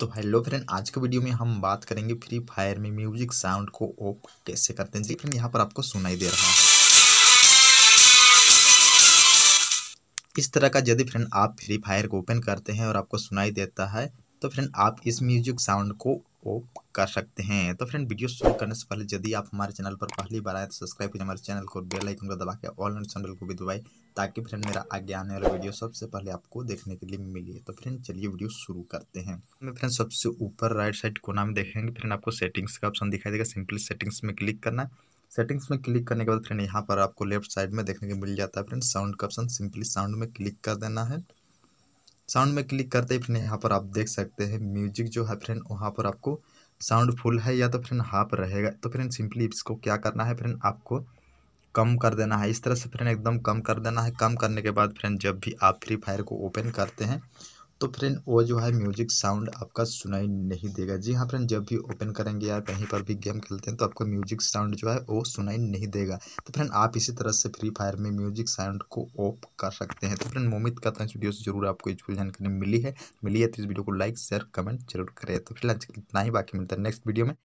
तो hello friend आज के वीडियो में हम बात करेंगे फ्री फायर में म्यूजिक साउंड को ऑफ कैसे करते हैं जी फ्रेंड यहाँ पर आपको सुनाई दे रहा है इस तरह का यदि फ्रेंड आप फ्री फायर को ओपन करते हैं और आपको सुनाई देता है तो फ्रेंड आप इस म्यूजिक साउंड को को कर सकते हैं तो फ्रेंड वीडियो शुरू करने से पहले यदि आप हमारे चैनल पर पहली बार आए तो सब्सक्राइब कीजिए हमारे चैनल को बेल आइकन को दबा के ऑल चैनल को भी दबाए ताकि फ्रेंड मेरा आगे आने वाला वीडियो सबसे पहले आपको देखने के लिए मिले तो फ्रेंड चलिए वीडियो शुरू करते हैं मैं फ्रेंड सबसे ऊपर राइट साइड कोना में देखेंगे फ्रेंड आपको सेटिंग्स का ऑप्शन दिखाई देगा सिंपली सेटिंग्स में क्लिक करना सेटिंग्स में क्लिक करने के बाद फ्रेंड यहाँ पर आपको लेफ्ट साइड में देखने को मिल जाता है फ्रेंड साउंड का ऑप्शन सिंपली साउंड में क्लिक कर देना है साउंड में क्लिक करते ही फ्रेंड यहाँ पर आप देख सकते हैं म्यूजिक जो है फ्रेंड वहाँ पर आपको साउंड फुल है या तो फ्रेंड हाफ रहेगा तो फ्रेंड सिंपली इसको क्या करना है फ्रेंड आपको कम कर देना है इस तरह से फ्रेंड एकदम कम कर देना है कम करने के बाद फ्रेंड जब भी आप फ्री फायर को ओपन करते हैं तो फ्रेंड वो जो है म्यूजिक साउंड आपका सुनाई नहीं देगा जी हाँ फ्रेंड जब भी ओपन करेंगे या कहीं पर भी गेम खेलते हैं तो आपको म्यूजिक साउंड जो है वो सुनाई नहीं देगा तो फ्रेंड आप इसी तरह से फ्री फायर में म्यूजिक साउंड को ऑफ कर सकते हैं तो फ्रेंड उम्मीद करता हूँ इस वीडियो से जरूर आपको इसको जानकारी मिली है मिली है तो इस वीडियो को लाइक शेयर कमेंट जरूर करें तो फिलहाल इतना ही बाकी मिलता है नेक्स्ट वीडियो में